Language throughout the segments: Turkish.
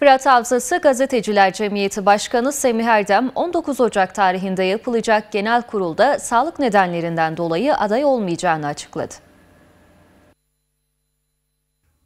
Fırat Havzası Gazeteciler Cemiyeti Başkanı Semih Erdem 19 Ocak tarihinde yapılacak genel kurulda sağlık nedenlerinden dolayı aday olmayacağını açıkladı.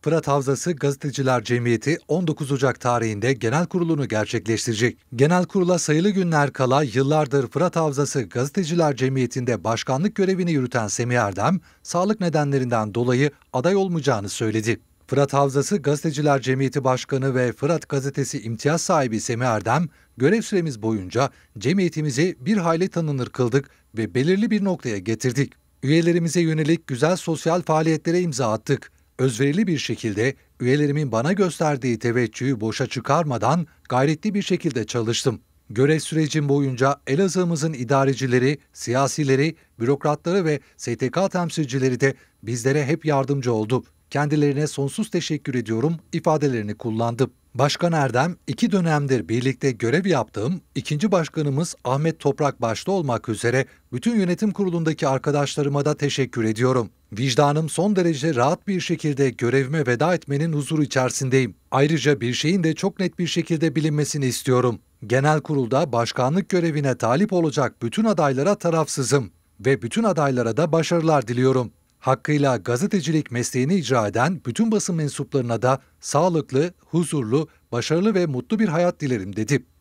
Fırat Havzası Gazeteciler Cemiyeti 19 Ocak tarihinde genel kurulunu gerçekleştirecek. Genel kurula sayılı günler kala yıllardır Fırat Havzası Gazeteciler Cemiyeti'nde başkanlık görevini yürüten Semih Erdem, sağlık nedenlerinden dolayı aday olmayacağını söyledi. Fırat Havzası Gazeteciler Cemiyeti Başkanı ve Fırat Gazetesi imtiyaz sahibi Semih Erdem, görev süremiz boyunca cemiyetimizi bir hayli tanınır kıldık ve belirli bir noktaya getirdik. Üyelerimize yönelik güzel sosyal faaliyetlere imza attık. Özverili bir şekilde üyelerimin bana gösterdiği teveccühü boşa çıkarmadan gayretli bir şekilde çalıştım. Görev sürecim boyunca Elazığ'ımızın idarecileri, siyasileri, bürokratları ve STK temsilcileri de bizlere hep yardımcı oldu kendilerine sonsuz teşekkür ediyorum ifadelerini kullandı. Başkan Erdem, iki dönemdir birlikte görev yaptığım ikinci başkanımız Ahmet Toprak başta olmak üzere bütün yönetim kurulundaki arkadaşlarıma da teşekkür ediyorum. Vicdanım son derece rahat bir şekilde görevime veda etmenin huzuru içerisindeyim. Ayrıca bir şeyin de çok net bir şekilde bilinmesini istiyorum. Genel kurulda başkanlık görevine talip olacak bütün adaylara tarafsızım ve bütün adaylara da başarılar diliyorum hakkıyla gazetecilik mesleğini icra eden bütün basın mensuplarına da sağlıklı, huzurlu, başarılı ve mutlu bir hayat dilerim dedi.